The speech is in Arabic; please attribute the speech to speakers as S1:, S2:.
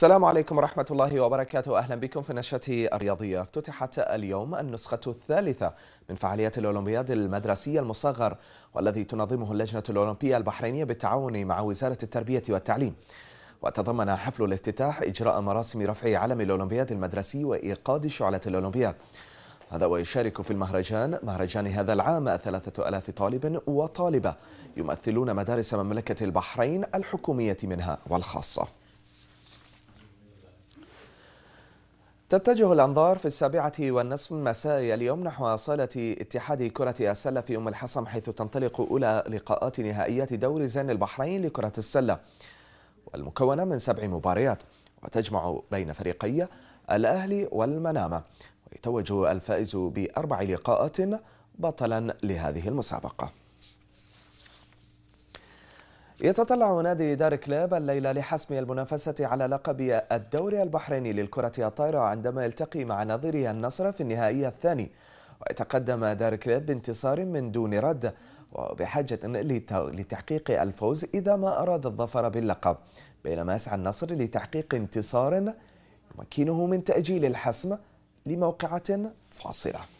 S1: السلام عليكم ورحمة الله وبركاته أهلا بكم في النشرة الرياضية افتتحت اليوم النسخة الثالثة من فعاليات الأولمبياد المدرسية المصغر والذي تنظمه اللجنة الأولمبية البحرينية بالتعاون مع وزارة التربية والتعليم وتضمن حفل الافتتاح إجراء مراسم رفع علم الأولمبياد المدرسي وإيقاد شعلة الأولمبياد هذا ويشارك في المهرجان مهرجان هذا العام ثلاثة ألاف طالب وطالبة يمثلون مدارس مملكة البحرين الحكومية منها والخاصة تتجه الأنظار في السابعة والنصف مساء اليوم نحو صالة اتحاد كرة السلة في أم الحصم حيث تنطلق أولى لقاءات نهائيات دوري زين البحرين لكرة السلة والمكونة من سبع مباريات وتجمع بين فريقي الأهلي والمنامة ويتوج الفائز بأربع لقاءات بطلا لهذه المسابقة يتطلع نادي دار كلاب الليلة لحسم المنافسة على لقب الدوري البحريني للكرة الطائرة عندما يلتقي مع نظيره النصر في النهائي الثاني ويتقدم دار كلاب بانتصار من دون رد وبحاجة لتحقيق الفوز إذا ما أراد الظفر باللقب بينما يسعى النصر لتحقيق انتصار يمكنه من تأجيل الحسم لموقعة فاصلة